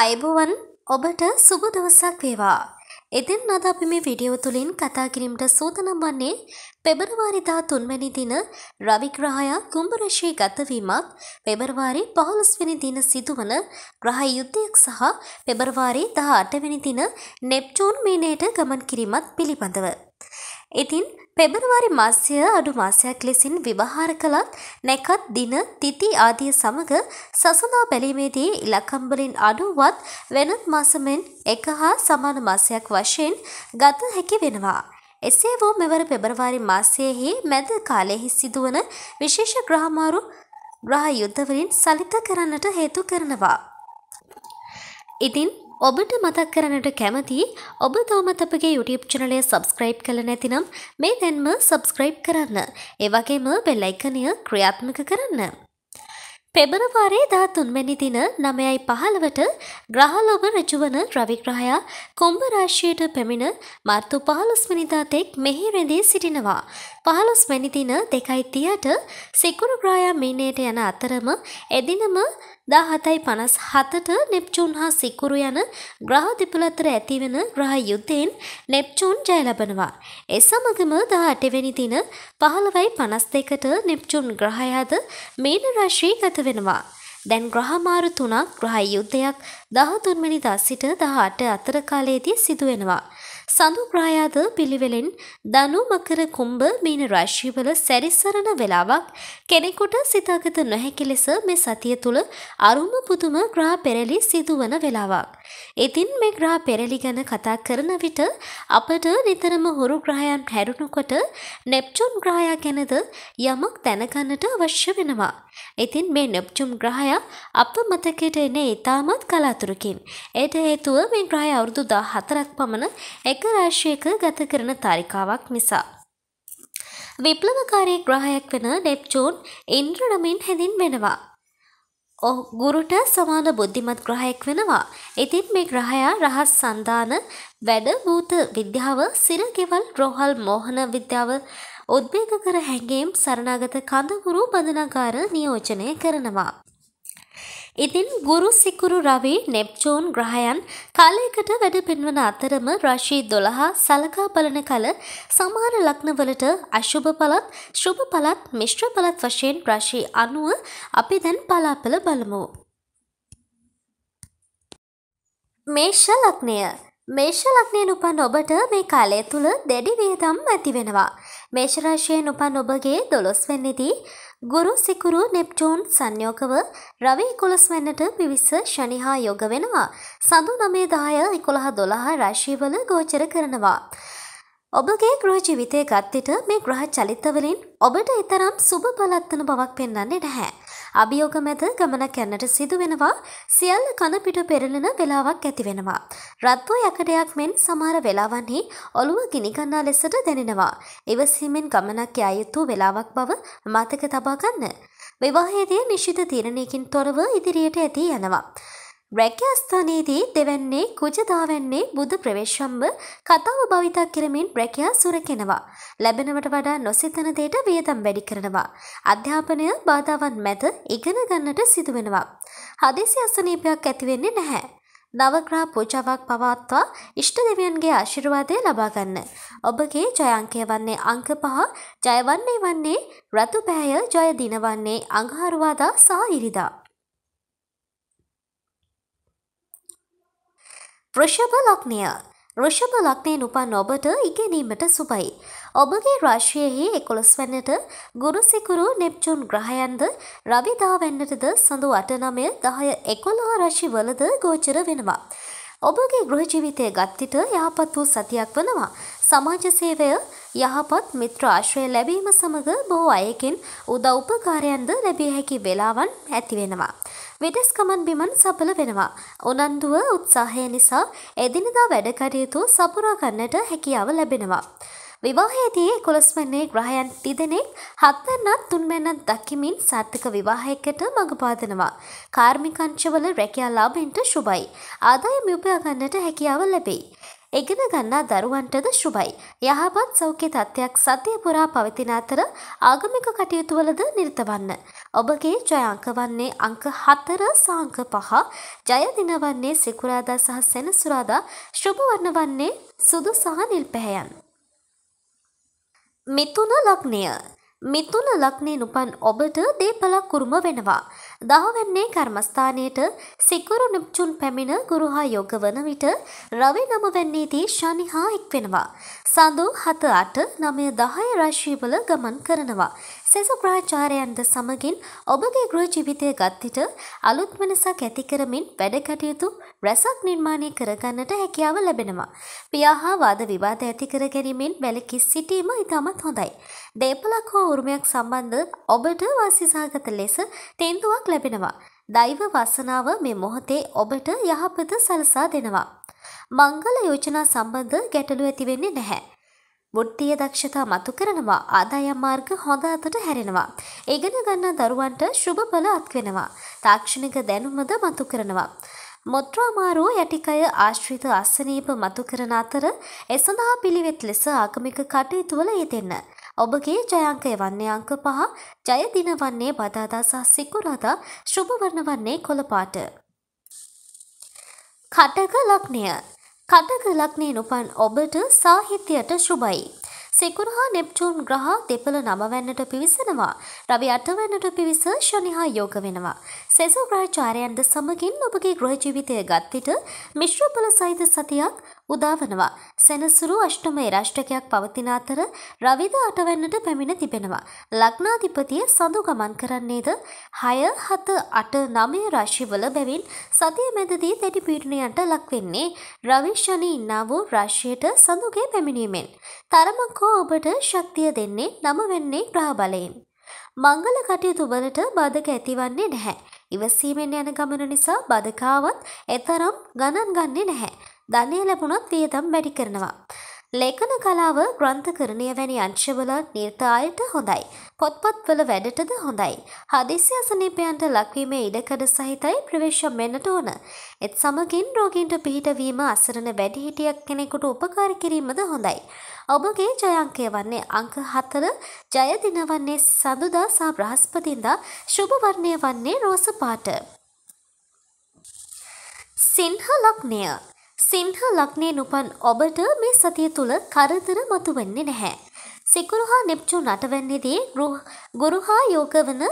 අයබුවන් ඔබට සුබ දවසක් වේවා. එතින් අද අපි මේ වීඩියෝ තුලින් කතා කිරීමට සූදානම් වන්නේ පෙබරවාරි 13 වෙනි දින රවි ග්‍රහයා කුම්භ රාශියේ ගතවීමත් පෙබරවාරි 15 වෙනි දින සිදුවන ග්‍රහ යුද්ධයක් සහ පෙබරවාරි 18 වෙනි දින නෙප්චූන් මීනයට ගමන් කිරීමත් පිළිබඳව. ඉතින් පෙබරවාරි මාසය අඩු මාසයක් ලෙසින් විවහාර කළත් නැකත් දින තිති ආදිය සමග සසඳා බැලීමේදී ඉලක්කම්වලින් අඩුවත් වෙනත් මාසමෙන් එක හා සමාන මාසයක් වශයෙන් ගත හැකි වෙනවා. එසේ වූ මෙවර පෙබරවාරි මාසයෙහි මැද කාලයෙහි සිදුවන විශේෂ ග්‍රහමාරු ග්‍රහ යුද්ධවලින් සලිත කරන්නට හේතු කරනවා. ඉතින් ඔබට මතක් කරනට කැමති ඔබ තවමත් අපගේ YouTube චනලය සබස්ක්‍රයිබ් කළ නැතිනම් මේ දැන්ම සබස්ක්‍රයිබ් කරන්න ඒවගේම බෙල්ලයිකනය ක්‍රියාත්මක කරන්න. පෙබරවාරේ දාතුන්වැනි දින නමයයි පහළවට ග්‍රහලොව රජුවන රවිග්‍රහයා කොම්බරාශ්‍යයට පැමිණ මර්තු පහළොස්වනිදාතෙක් මෙහි රැඳී සිටිනවා. පහළොස්වැනිදින දෙකයි තියට සිකුරුග්‍රායා මීනයට යන අතරම එදිනම දා හතයි පනස් හතට නෙප්චූන් හා සිකුරු යන ග්‍රහ දෙපළත්තර ඇතිවෙන ග්‍රහ යුද්ධයෙන් නෙප්චූන් ජයලබනවා. එ සමගම දා අටවැනි දින පහළවයි පනස් දෙකට නෙප්චූන් ග්‍රහයාද මේන රශ්‍රී ගත වෙනවා. දැන් ග්‍රහමාරු තුනක් ග්‍රහ යුද්ධයක් දහතුන්මනි දා සිට දහ අට අතර කාලයේදී සිදුවෙනවා. සඳුග්‍රායාද පිළිවෙලෙන් ධනු මකර කුම්භ මීන රාශිවල සැරිසරන වෙලාවක් කෙනෙකුට සිතාගත නොහැකි ලෙස මේ සතිය තුළ අරුම පුදුම ග්‍රහ පෙරලි සිදුවන වෙලාවක්. ඉතින් මේ ග්‍රහ පෙරලි ගැන කතා කරන විට අපට නිතරම හුරු ග්‍රහයන් හැරුණුකොට නෙප්චුන් ග්‍රහයා ගැනද යමක් දැනගන්නට අවශ්‍ය වෙනවා. ඉතින් මේ නෙප්චුම් ග්‍රහයා අප මතකයට එන ඉතාමත් කලාතුරකින්. එයට හේතුව මේ ග්‍රහය අවුරුදු දා හතරක් පමණ එක් එක රාශියක ගත කරන තාරිකාවක් නිසා. විප්ලවකාරී ග්‍රහයක් වෙන නෙප්චූන් ඉන්ද්‍ර නමින් හැඳින් වෙනවා. ඔහු ගුරුට සමාන බුද්ධිමත් ග්‍රහයෙක් වෙනවා. ඉතින් මේ ග්‍රහයා රහස් සන්දාන වැඩ භූත විද්‍යාව, සිරගෙවල් රෝහල් මෝහන විද්‍යාව, උද්වේග කර හැඟීම් සරණාගත කඳවුරු බඳනාගාර නියෝජනය කරනවා. ඉතින් ගුරු සිකුරු රවි නෙප්චූන් ග්‍රහයන් කාලයකට වැඩ පෙන්වන අතරම රාශී 12 සලකා බලන කල සමහර ලග්නවලට අශුභ පළත්, ශුභ පළත්, මිශ්‍ර පළත් වශයෙන් රාශී 90 අපි දැන් පලාපල බලමු. මේෂ ලග්නය මේෂ ලග්නයෙන් උපන් ඔබට මේ කාලය තුල දැඩි වියදම් ඇති වෙනවා. මේෂ රාශියෙන් උපන් ඔබගේ 12 වෙනිදී ගුරු සිකුරු නෙප්ටූන් සංයෝගව රවි 11 වෙනට පිවිස ශනි හා යොග වෙනවා. සඳු 9 10 11 12 රාශිවල ගෝචර කරනවා. ඔබගේ ගෘහ ජීවිතය ගත් විට මේ ග්‍රහ චලිතවලින් ඔබට ඊතරම් සුබ බලත්තන බවක් පෙන්වන්නේ නැහැ. අභියෝග මැද ගමනක් යන්නට සිදුවෙනවා සියල්ල කනපිට පෙරලෙන වෙලාවක් ඇතිවෙනවා. රත්වෝ යකඩයක් මෙන් සමහර වෙලාවන්හි ඔළුව ගිනිගන්නා ලෙසට දැනෙනවා. ඉවසීමෙන් ගමනක් යයුතු වෙලාවක් බව මතක තබාගන්න. විවාහයේදී නිශ්චිත තීරණයකින් තොරව ඉදිරියට ඇති යනවා. රැකිය ස්ථානයේදී දෙවැන්නේ කුජදාවැන්නේ බුදු ප්‍රවේශම්ම කතාව භාවිතා කරමින් රැකියා සුරකෙනවා. ලැබෙනවට වඩා නොසිතන දෙයට වියදම් වැඩි කරනවා. අධ්‍යාපනය බාධාවන් මැද ඉගෙන ගන්නට සිදුවෙනවා. හදිසි අසනීපයක් ඇති වෙන්නේ නැහැ. නවග්‍රහ පූජාවක් පවත්වා ඉෂ්ට දෙවියන්ගේ ආශිර්වාදය ලබා ගන්න. ඔබගේ ජයංකය වන්නේ අංක පහ, ජයවන්නේ වන්නේ රතු පැය, ජය දිනවන්නේ අඟහරුවාදා සහ ඉරිදා. වෘෂභ ලග්නය ෘෂභ ලග්නයෙන් උපන් ඔබට ඉගෙනීමට සුබයි. ඔබගේ රාශියෙහි 11 වෙනිට ගුරු සිකුරු නෙප්චූන් ග්‍රහයන්ද රවි දාවැන්නටද සඳු 8 9 10 11 රාශිවලද ගෝචර වෙනවා. ඔබගේ ගෘහ ජීවිතයේ ගත් විට යහපත් වූ සතියක් වෙනවා. සමාජ සේවය යහපත් මිත්‍ර ආශ්‍රය ලැබීම සමග බොහෝ අයකින් උදව් උපකාරයන්ද ලැබිය හැකි වෙලාවන් ඇති වෙනවා. වෙඩස් ගමන් බිමන් සඵල වෙනවා. උනන්දුව උත්සාහය නිසා එදිනදා වැඩ කටයුතු සපුරා ගන්නට හැකියාව ලැබෙනවා. විවාහයේදී එකොළොස්වන්නේ ග්‍රහයන් තිදෙනෙක් හත්වන්නත් තුන්වැන්නත් දකිමින් සාර්ථක විවාහයකට මඟ පාදනවා. කාර්මිකංශවල රැකියා ලාභෙන්ට ශුභයි. ආදායම යොපයා ගන්නට හැකියාව ලැබෙයි. ඉගෙන ගන්නා දරුවන්ටද ශුභයි. යහපත් සෞඛ්‍ය තත්ත්වයක් සතිය පුරා පවතින අතර ආගමික කටයුතුවලද නිරත වන්න. ඔබගේ ජය අංක වන්නේ අංක 4 සාංක 5. ජය දින වන්නේ සිකුරාදා සහ සෙනසුරාදා. ශුභ වර්ණ වන්නේ සුදු සහ නිල් පැහැයන්. මිතුන ලග්නය මිතුන ලක්නේ උපන් ඔබට දේපලක් කුරුම වෙනවා. දහවැන්නේ කර්මස්ථානයට සිකුරු නිප්චුන් පැමිණ ගුරු හා යොග වන විට රවි නමවැන්නේදී ශනි හා එක් වෙනවා. සඳු හත අට නමය දහය රශ්වීවල ගමන් කරනවා. සෙසුග්‍රාචාරයන්ද සමගින් ඔබගේ ගෘහ ජීවිතය ගත්තිට අලුත් වෙනසක් ඇති කරමින් වැඩ කටයුතු රැසක් නිර්මාණය කරගන්නට හැකියාව ලැබෙනවා. පියා හා වාද විවාද ඇති කර ගැනීමෙන් වැළකී සිටීම ඉතාමත් හොඳයි. දේපලක් හෝ උරුමයක් සම්බන්ධ ඔබට වාසිසාගත ලෙස තේන්දුවක් ලැබෙනවා. දෛව වසනාව මේ මොහොතේ ඔබට යහපත සලසා දෙනවා. මංගල යෝජනා සම්බන්ධ ගැටලු ඇතිවෙන්නේ නැහැ. බොට්ටිය දක්ෂතා මතු කරනවා ආදායම් මාර්ග හොඳ අතට හැරෙනවා. ඉගෙන ගන්න දරුවන්ට ශුභඵල අත්වෙනවා. තාක්ෂණික දැනුමද මතු කරනවා. මොත්‍රාමාරුව යටිකය ආශ්‍රිත අස්සනීප මතු කරන අතර එසඳහා පිළිවෙත් ලෙස ආගමික කටයුතුවල යෙදෙන්න. ඔබගේ ජයංකය වන්නේ අංක පහ ජයදින වන්නේ බදාදා සහ සිකුරාදා ශුභවර්ණ වන්නේ කොළපාට. කටක ලක්නය කටක ලක්නේ නොපන් ඔබට සාහිත්‍යයට ශුභයි. සිකුරු හා නෙප්චූන් ග්‍රහ දෙපළ නමවැන්නට පිවිසෙනවා. රවි අටවැන්නට පිවිස ශනි හා යෝග වෙනවා. සෙසු ග්‍රහචාරයන්ද සමගින් ඔබගේ ගෘහ ජීවිතය ගත්තිට මිශ්‍රඵල සහිත සතියක් උදාවනවා. සෙනසුරු අෂ්ටමයේ රාෂ්ටකයක් පවතින අතර රවිද අටවැන්නට පැමිණ තිබෙනවා. ලග්නාධිපතිය සඳු ගමන් කරන්නේද 6 7 8 9 රාශිවල බැවින් සතිය මැදදී දැඩි පීඩනයන්ට ලක්වෙන්නේ රවි ශනි ඉන්නා වූ රාශියට සඳුගේ පැමිණීමෙන්. තරමක් හෝ ඔබට ශක්තිය දෙන්නේ නම වෙන්නේ ග්‍රහ බලයෙන්. මංගල කටයුතු වලට බාධක ඇතිවන්නේ නැහැ. ඉවසීමෙන් යන ගමන නිසා බාධකාවත් එතරම් ගණන් ගන්නේ නැහැ. ධනය ලැබුණොත් වියදම් වැඩි කරනවා. ලේඛන කලාව ග්‍රන්ථකරණය වැනි අංශවල නිර්තායට හොඳයි. පොත්පත්වල වැඩටද හොඳයි. හදිසි අසනීපයන්ට ලක්වීමේ ඉඩකඩ සහිතයි ප්‍රවේශම් වෙන්නට ඕන. එත් සමගින් රෝගීන්ට පිහිටවීම අසරණ වැඩිහිටියක් කෙනෙකුට උපකාර කිරීමද හොඳයි. ඔබගේ ජයංකය වන්නේ අංක 4 ජය දින වන්නේ සඳුදා සහ බ්‍රහස්පතින්දා ශුභ වර්ණය වන්නේ රෝස පාට. සිංහ ලග්නය සිංහ ලග්නයෙන් උපන් ඔබට මේ සතිය තුල කරදර මතුවෙන්නේ නැහැ. සිකුරු හා නෙප්චූන් අටවැන්නේදී ගුරු හා යෝග වන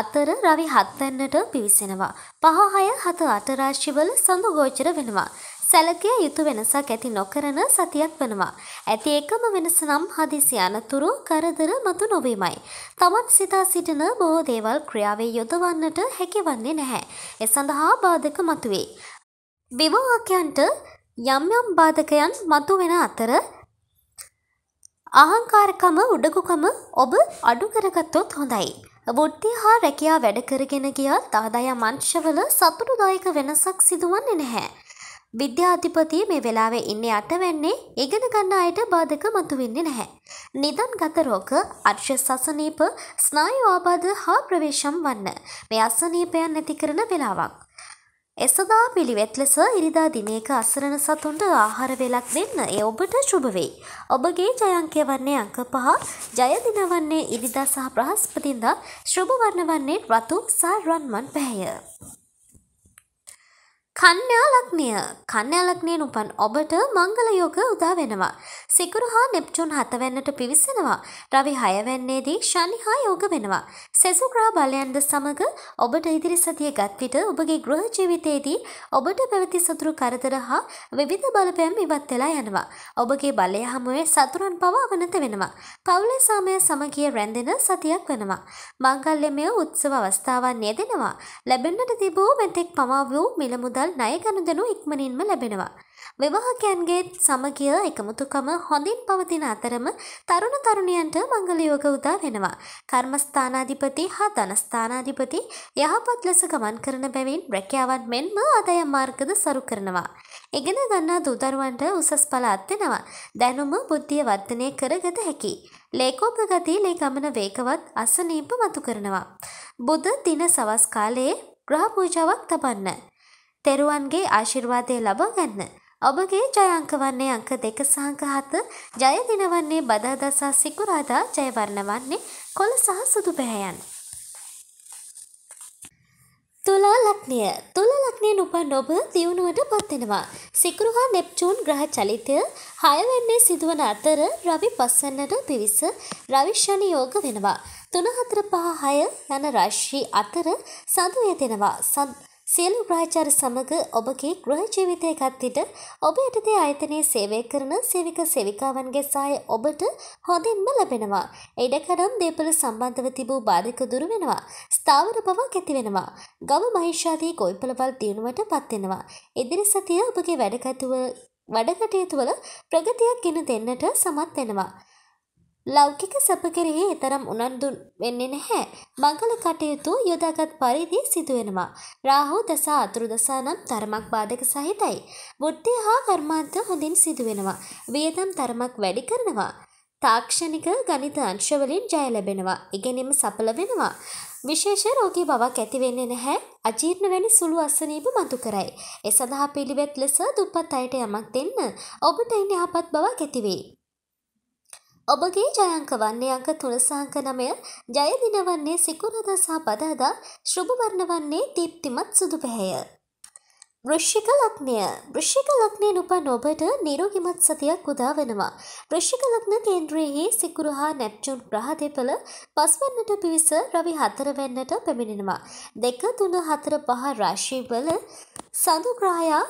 අතර රවි හත්වැන්නට පිවිසෙනවා. පහ හය හත අට රාශිවල සමගෝචර වෙනවා. සැලකිය යුතු වෙනසක් ඇති නොකරන සතියක් වෙනවා. ඇති එකම වෙනස නම් හදිසි අනතුරු කරදර මතු නොවීමයි. තමන් සිතා සිටින බොහෝ දේවල් ක්‍රියාවේ යොදවන්නට හැකිවන්නේ නැහැ. ඒ සඳහා බාධක මතුවේ. විවාහකයන්ට යම් යම් බාධකයන් මතුවෙන අතර අහංකාරකම උඩගුකම ඔබ අඩු කරගත්තොත් හොඳයි. වෘත්තිය හා රැකියා වැඩ කරගෙන ගියත් ආදාය මංශවල සතුටුදායක වෙනසක් සිදුවන්නේ නැහැ. විද්‍යාධිපති මේ වෙලාවේ ඉන්නේ අටවැන්නේ ඉගෙන ගන්න අයට බාධක මතුවෙන්නේ නැහැ. නිදන් ගත රෝග, අර්ශ සසනීප, ස්නායු ආබාධ හා ප්‍රවේශම් වන්න. මේ අසනීපයන් නැති කරන වෙලාවක්. එසදා පිළිවෙත් ලෙස ඉරිදා දිනයක අසරණ සතුන්ට ආහාර වේලක් දෙන්න ඒ ඔබට ශුභ වෙයි. ඔබගේ ජයංකය වන්නේ අංක පහ, ජය දින වන්නේ ඉරිදා සහ බ්‍රහස්පතින්දා, ශුභ වර්ණ වන්නේ රතු සහ රන්මන් පැහැය. කන්‍යාලක්නය කන්‍යාලක්නයෙන් උපන් ඔබට මංගලයෝග උදා වෙනවා. සිකුරු හා නෙප්චුන් හතවැන්නට පිවිසෙනවා. රවි හයවැන්නේදී ශනි හා යෝග වෙනවා. සෙසුග්‍රා බලයන්ද සමඟ ඔබට ඉදිරි සතිය ගත්විට ඔබගේ ගෘහ ජීවිතයේදී ඔබට පැවති සතුරු කරදර හා විවිධ බලපෑම් ඉවත් වෙලා යනවා. ඔබගේ බලය හමුවේ සතුරන් පවා අවනත වෙනවා. පවුලේ සාමය සමගිය රැඳෙන සතියක් වෙනවා. මංගල්‍යමය උත්සව අවස්ථාවන් යෙදෙනවා. ලැබෙන්නට තිබූ මෙතෙක් පමා වූ මිලමුදල් මුදල් ණය ගනුදෙනු ඉක්මනින්ම ලැබෙනවා. විවාහකයන්ගේ සමගිය එකමුතුකම හොඳින් පවතින අතරම තරුණ තරුණියන්ට මංගලයෝග උදා වෙනවා. කර්මස්ථානාධිපති හා ධනස්ථානාධිපති යහපත් ලෙස ගමන් කරන බැවින් රැකියාවන් මෙන්ම ආදායම් මාර්ගද සරු කරනවා. ඉගෙන ගන්නා දූදරුවන්ට උසස් පල අත්වෙනවා. දැනුම බුද්ධිය වර්ධනය කරගත හැකි. ලේකෝපගතිී ලේ ගමන වේගවත් අසනීප මතු කරනවා. බුද දින සවස් කාලයේ ග්‍රහ පූජාවක් තබන්න. තෙරුවන්ගේ ආශිර්වාදය ලබා ගන්න. ඔබගේ ජයංක වන්නේ අංක දෙක සහ හත ජය දිනවන්නේ බදාදා සහ සිකුරාදා ජය වර්ණ වන්නේ කොළ සහ සුදු පැහැයන්. තුලා ලග්නය තුලා ලග්නයෙන් උපන් ඔබ දියුණුවට පත්වෙනවා. සිකුරු හා නෙප්චූන් ග්‍රහ චලිතය හයවැන්නේ සිදුවන අතර රවි පස්සන්නට පිවිස රවිශ්ෂණ යෝග වෙනවා. තුන හතර පහ හය යන රශ්‍රී අතර සඳුය දෙනවා. සියලු ග්‍රහචාර සමග ඔබගේ ගෘහ ජීවිතය ගත්තිට ඔබ යටතේ ආයතනයේ සේවය කරන සේවික සේවිකාවන්ගේ සහාය ඔබට හොඳින්ම ලැබෙනවා. ඉඩකඩම් දේපල සම්බන්ධව තිබූ බාධක දුරු වෙනවා. ස්ථාවර බවක් ඇති වෙනවා. ගව මහේෂාදී ගොවිපළවල් දියුණුවට පත් වෙනවා. ඉදිරි සතිය ඔබගේ වැඩකටුව වැඩකටයුතු වල ප්‍රගතියක් ගෙන දෙන්නට සමත් වෙනවා. ලෞකික සැප කෙරෙහි එතරම් උනන්දු වෙන්නේ නැහැ. මංගල කටයුතු යොදාගත් පරිදි සිදුවෙනවා. රාහු දසා අතුරු දසා නම් තරමක් බාධක සහිතයි. බුද්ධිය හා කර්මාන්ත හොඳින් සිදුවෙනවා. වියදම් තරමක් වැඩි කරනවා. තාක්ෂණික ගණිත අංශවලින් ජය ලැබෙනවා. ඉගෙනීම සඵල වෙනවා. විශේෂ රෝගී බවක් ඇති වෙන්නේ නැහැ. අජීර්ණ වැනි සුළු අසනීප මතු කරයි. ඒ සඳහා පිළිවෙත් ලෙස දුප්පත් අයට යමක් දෙන්න ඔබට ඉන් යහපත් බවක් ඇති වෙයි. ඔබගේ ජයංක වන්නේ අංක තුනසාංක නමය ජය දිනවන්නේ සිකුරදා සහ පදාදා ශුභ වර්ණ වන්නේ දීප්තිමත් සුදු පැහැය. වෘශ්චික ලග්නය වෘශ්චික ලග්නයෙන් උපන් ඔබට නිරෝගිමත් සතියක් උදා වෙනවා. වෘශ්චික ලග්න කේන්ද්‍රයේ සිකුරු හා නැප්චුන් ග්‍රහ දෙපළ පස්වන්නට පිවිස රවි හතර වෙන්නට පැමිණෙනවා. දෙක තුන හතර පහ රාශිවල සඳු ග්‍රහයා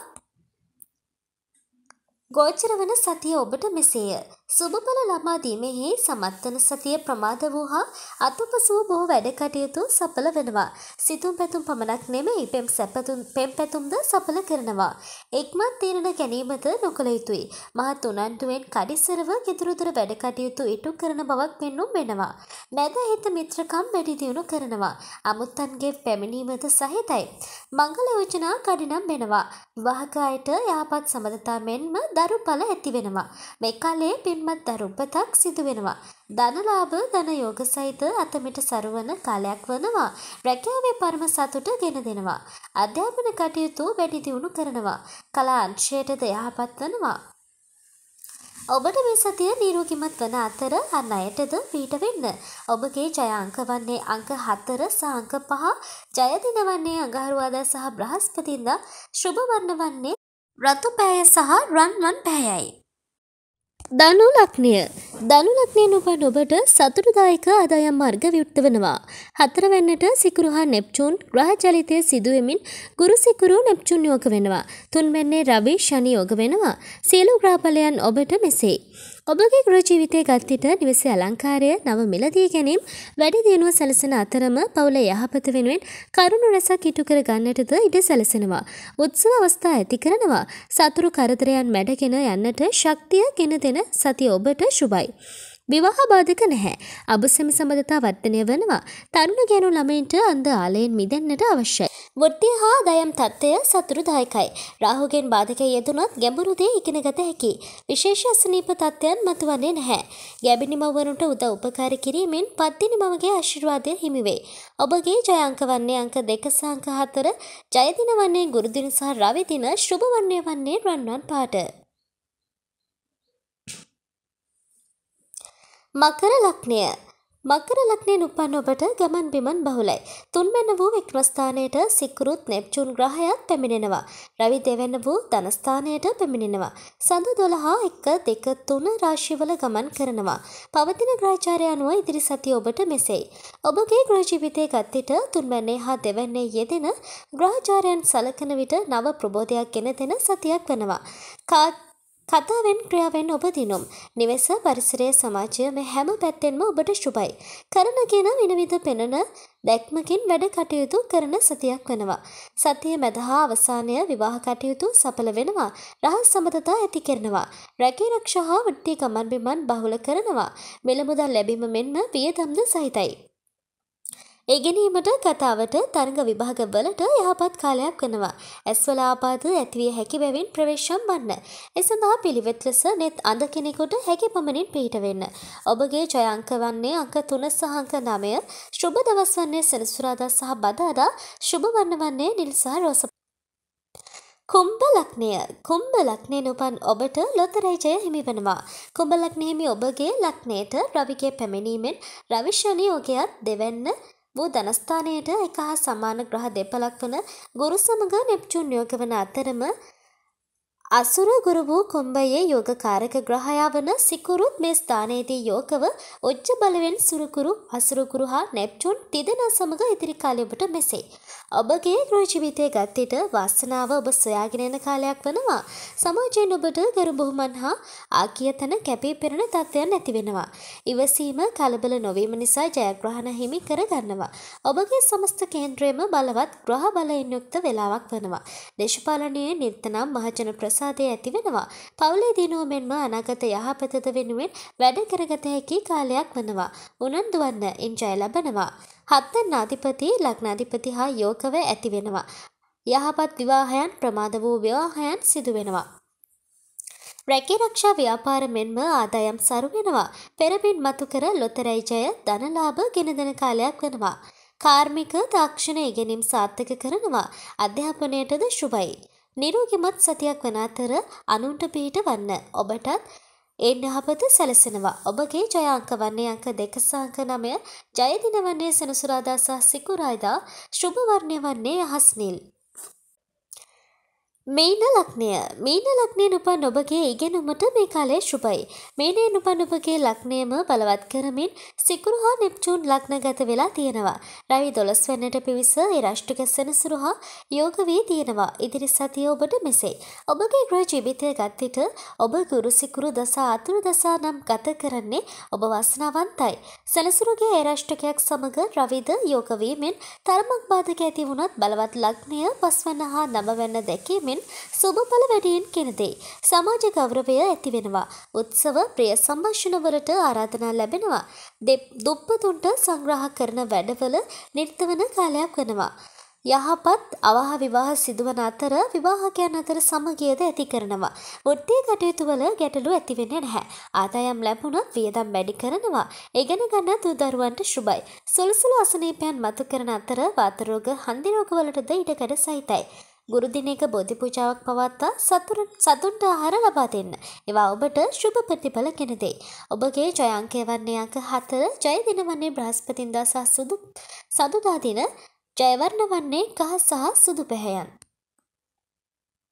ගෝචර වන සතිය ඔබට මෙසේය. සුබබල ලබා දීමෙහි සමත්වන සතිය ප්‍රමාද වූ හා අත්පසුව බොහෝ වැඩ කටයුතු සඵල වෙනවා. සිතුම් පැතුම් පමණක් නෙමෙයි පෙම් සැපතුම් පෙම් පැතුම්ද සඵල කරනවා. එක්මත් තීරණ ගැනීමද නොකළ යුතුයි. මහත් උනන්දුවෙන් කඩිසරව gedurudura වැඩ කටයුතු ඉටු කරන බවක් පෙන්වුම් වෙනවා. නැද හිත මිත්‍රකම් වැඩි දියුණු කරනවා. අමුත්තන්ගේ පැමිණීමද සහිතයි. මංගල යෝජනා කඩිනම් වෙනවා. විවාහකයට යහපත් සම්බන්ධතා මෙන්ම දරුඵල ඇති වෙනවා. මේ කාලයේ කෙනෙක්ගෙන්මත් දරුපතක් සිදු වෙනවා. ධනලාභ ධනයෝග සහිත අතමිට සරුවන කාලයක් වනවා. රැකියාවේ පරම සතුට ගෙන දෙනවා. අධ්‍යාපන කටයුතු වැඩි දියුණු කරනවා. කලා අංශයටද යහපත් වනවා. ඔබට මේ සතිය නිරෝගිමත් වන අතර අන් අයටද පීට වෙන්න. ඔබගේ ජය අංක වන්නේ අංක 4 සහ අංක 5. ජය දින වන්නේ අඟහරුවාදා සහ බ්‍රහස්පතින්දා. ශුභ වර්ණ වන්නේ රතු පැය සහ රන්වන් පැයයි. ධනු ලක්නය ධනු ලක්නය නොවන් ඔබට සතුටදායක ආදායම් මාර්ග විවෘත වෙනවා. හතරවැන්නට සිකුරු හා නෙප්චූන් ග්‍රහ චලිතය සිදුවෙමින් ගුරු සිකුරු නෙප්චුන් යෝග වෙනවා. තුන්වැන්නේ රවි ශනි යෝග වෙනවා. සියලු ග්‍රහඵලයන් ඔබට මෙසේ ඔබගේ ගෘහ ජීවිතය ගත්තිට නිවසේ අලංකාරය නව මිලදී ගැනීම වැඩි දියුණුව සැලසෙන අතරම පවුල යහපත වෙනුවෙන් කරුණු රැසක් ඉටු කර ගන්නටද ඉඩ සැලසෙනවා. උත්සව අවස්ථා ඇති කරනවා. සතුරු කරදරයන් මැඩගෙන යන්නට ශක්තිය ගෙන දෙන සතිය ඔබට ශුභයි. විවාහ බාධක නැහැ. අබසම සම්බන්ධතා වර්ධනය වෙනවා. තරුණ ගැණු ළමයින්ට අන්ධ ආලයෙන් මිදෙන්නට අවශ්‍යයි. වෘත්තිය හා දයම් தত্ত্বය සතුරුදායකයි. රාහුගෙන් බාධකයේ යෙදුනත් ගැඹුරු දේ ඉගෙනගත හැකි. විශේෂ අසනීප தত্ত্বයන් මතුවන්නේ නැහැ. ගැබිනි මවවරුන්ට උදව් උපකාර කිරීමෙන් පත්තිනි මවගේ ආශිර්වාදය හිමි වේ. ඔබගේ ජය අංක වන්නේ අංක 2 සහ අංක 4 ජය දින වන්නේ ගුරු දින සහ රවි දින ශුභ වන්නේ වන්නේ රන්වන් පාට මකර ලක්නය මකර ලක්නයෙන් උපන් ඔබට ගමන් බිමන් බහුලයි. තුන්වැන්න වූ වික්‍රස්ථානයට සිකරුත් නෙප්චුන් ග්‍රහයක් පැමිණෙනවා. රවි දෙවැන්න වූ ධනස්ථානයට පැමිණෙනවා. සඳු දොළහා එක්ක දෙක තුන රාශිවල ගමන් කරනවා. පවතින ග්‍රාචාරය අනුව ඉදිරි සති ඔබට මෙසෙයි. ඔබගේ ග්‍රජීවිතය ගත්තිට තුන්වැන්නේ හා දෙවැන්නේ යෙදෙන ග්‍රාචාරයන් සලකන විට නව ප්‍රබෝධයක් ගෙන දෙන සතියක් වෙනවා. කාත් කතාවෙන් ක්‍රියාවෙන් ඔබ දිනුම් නිවෙස පරිසරයේ සමාජය මේ හැම පැත්තෙන්ම ඔබට ශුභයි. කරන කියන විනවිධ පෙනෙන දැක්මකින් වැඩ කටයුතු කරන සතියක් වෙනවා. සතිය මැදහා අවසානය විවාහ කටයුතු සඵල වෙනවා. රහස් සමතතා ඇති කරනවා. රැකී රක්ෂා හා වෘත්ති ගමන් බිමන් බහුල කරනවා. මෙලමුදල් ලැබීම මෙන්ම වියදම්ද සහිතයි. ඒගෙනීමට කතාවට තරග විභාගවලට යහපත් කාලයක් වෙනවා. ඇස්වල ආපාද ඇතිවිය හැකි බැවින් ප්‍රවේශම් බන්න. එසඳහා පිළිවෙත් ලෙස නෙත් අඳ කෙනෙකුට හැකි පමණින් පිහිට වෙන්න. ඔබගේ ජයංක වන්නේ අංක තුන සහ අංක නමය ශුභ දවස් වන්නේ සෙනසුරාදා සහ බදාදා ශුභ වන්න වන්නේ නිල්සා රෝස කුම්භ ලක්නය කුම්භ ලක්නයෙන් උපන් ඔබට ලොතරයිජය හිමිවනවා. කුම්භ ලක්නයහිමි ඔබගේ ලක්නයට රවිගේ පැමිණීමෙන් රවිශ්ෂණයෝගයක් දෙවන්න වූ ධනස්ථානයට එක හා සමාන ග්‍රහ දෙපළක් වන ගුරු සමග නෙප්චුන් යෝග වන අතරම අසුර ගුරු වූ කුම්භයේ යෝගකාරක ග්‍රහයා වන සිකුරුත් මේ ස්ථානයේදී යෝගව උච්ච බලවෙන් සුරුකුරු අසුරුකුරු හා නැප්චුන් තිදෙනා සමග ඉදිරි කාලය ඔබට මෙසේ. ඔබගේ ගෘහ ජීවිතය ගත් විට වාසනාව ඔබ සොයාගෙන එන කාලයක් වෙනවා. සමාජයෙන් ඔබට ගරු බුහුමන් හා ආකියතන කැපී පෙනෙන තත්ත්වයන් ඇති වෙනවා. ඉවසීම කලබල නොවීම නිසා ජයග්‍රහණ හිමි කර ගන්නවා. ඔබගේ සමස්ත කේන්ද්‍රයේම බලවත් ග්‍රහ බලයෙන් යුක්ත වේලාවක් වෙනවා. දේශපාලනයේ නිර්තනම් මහජන ප්‍රස අවසාදය ඇතිවෙනවා. පවුලේ දිනුව මෙන්ම අනාගත යහපතද වෙනුවෙන් වැඩ කරගත හැකි කාලයක් වනවා. උනන්දුවන්න ඉන්ජය ලබනවා. හත්තන් නාධිපති ලක්නාධිපති හා යෝකව ඇතිවෙනවා. යහපත් විවාහයන් ප්‍රමාද වූ ව්‍යවාහයන් සිදුවෙනවා. රැකිරක්ෂා ව්‍යාපාර මෙන්ම ආදායම් සරුවෙනවා. පෙරමින් මතු කර ලොතරැයි ජය ධනලාභ ගෙනදෙන කාලයක් වෙනවා. කාර්මික තාක්ෂණ ඉගෙනීම් සාර්ථක කරනවා. අධ්‍යාපනයටද ශුභයි. නිරෝගිමත් සතියක් වන අතර අනුන්ට පිහිට වන්න ඔබටත් ඒ යහපත සැලසෙනවා ඔබගේ ජය අංක වන්නේ අංක දෙක සහ අංක 9 ජය දින වන්නේ සෙනසුරාදා සහ සිකුරාදා ශුභ වර්ණය වන්නේ අහස් නිල් මීන ලක්නය මීන ලක්නය නුපන් ඔබගේ ඉගෙනුමට මේ කාලේ ශුපයි. මේනය නුපන් ඔබගේ ලක්නයම බලවත් කරමින් සිකුරු හා නෙප්චූන් ලක්න ගත වෙලා තියෙනවා. රවි දොළස් වන්නට පිවිස රාෂ්ටික සෙනසුරු හා යෝග වී තියෙනවා ඉදිරි සතිය ඔබට මෙසේ. ඔබගේ ග්‍රහ ජීවිතය ගත්තිට ඔබ ගුරු සිකුරු දසා අතුරු දසා නම් ගත කරන්නේ ඔබ වස්නාවන්තයි. සැලසුරුගේ ඒරාෂ්ටකයක් සමඟ රවිද යෝගවීමෙන් තරමක් බාධක ඇති වුණත් බලවත් ලක්නය පස්වන්න හා නමවැන්න දැකීමෙන් වශයෙන් සුබඵල වැඩියෙන් කෙනදේ. සමාජ ගෞරවය ඇති වෙනවා. උත්සව ප්‍රිය සම්භාෂණවලට ආරාධනා ලැබෙනවා. දුප්පතුන්ට සංග්‍රහ කරන වැඩවල නිර්තවන කාලයක් වෙනවා. යහපත් අවහ විවාහ සිදුවන අතර විවාහකයන් අතර සමගියද ඇති කරනවා. වෘත්තීය කටයුතු වල ගැටලු ඇති වෙන්නේ නැහැ. ආදායම් ලැබුණොත් වියදම් වැඩි කරනවා. ඉගෙන ගන්න දූදරුවන්ට සුබයි. සුළුසුළු අසනීපයන් මතු කරන අතර වාත රෝග, හන්දි රෝග වලටද ඉඩකඩ සහිතයි. ගුරුදිනයක බෝධි පූජාවක් පවත්තා සතුරන් සතුන්ට ආහාර ලබා දෙන්න. ඒවා ඔබට ශුභ ප්‍රතිඵල කෙනදෙයි. ඔබගේ ජය අංකය වන්නේ අංක 4 ජය දින වන්නේ බ්‍රහස්පතින්දා සහ සුදු සදුදා දින ජයවර්ණ වන්නේ කහ සහ සුදු පැහැයන්.